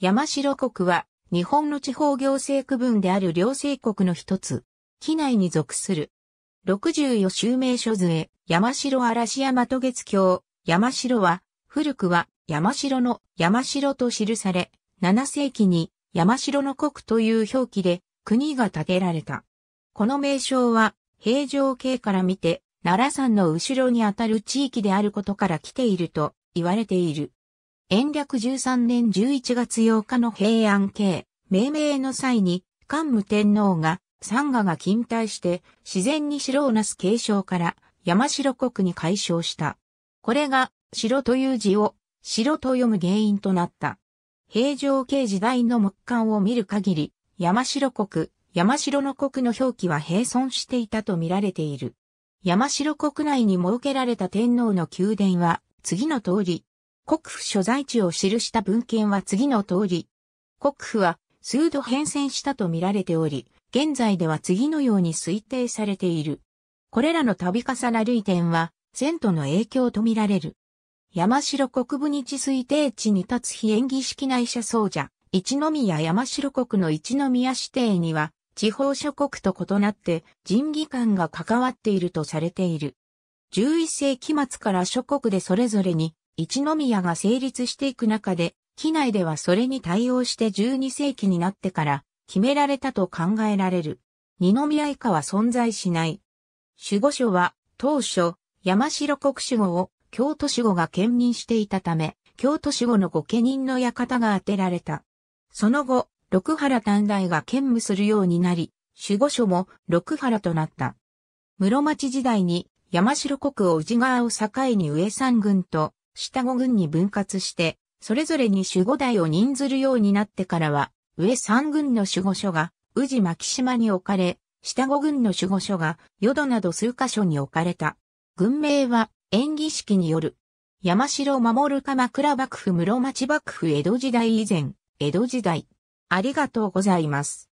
山城国は、日本の地方行政区分である両政国の一つ、機内に属する。64州名所へ、山城嵐山渡月橋、山城は、古くは山城の山城と記され、7世紀に山城の国という表記で国が建てられた。この名称は平城系から見て奈良山の後ろにあたる地域であることから来ていると言われている。延暦13年11月8日の平安慶、命名の際に、桓武天皇が、三河が近代して、自然に城をなす継承から、山城国に改称した。これが、城という字を、城と読む原因となった。平城慶時代の木簡を見る限り、山城国、山城の国の表記は併存していたと見られている。山城国内に設けられた天皇の宮殿は、次の通り、国府所在地を記した文献は次の通り。国府は数度変遷したと見られており、現在では次のように推定されている。これらの度重なる移転は、遷都の影響と見られる。山城国分日推定地に立つ非縁技式内社僧者、一宮山城国の一宮指定には、地方諸国と異なって人技官が関わっているとされている。11世紀末から諸国でそれぞれに一宮が成立していく中で、機内ではそれに対応して12世紀になってから決められたと考えられる。二宮以下は存在しない。守護書は当初、山城国守護を京都守護が兼任していたため、京都守護の御家人の館が当てられた。その後、六原短大が兼務するようになり、守護所も六原となった。室町時代に山城国を宇治川を境に上山軍と下五軍に分割して、それぞれに守護代を任ずるようになってからは、上3軍の守護所が宇治牧島に置かれ、下五軍の守護所が淀など数カ所に置かれた。軍名は演技式による。山城守鎌倉幕府室町幕府江戸時代以前、江戸時代。ありがとうございます。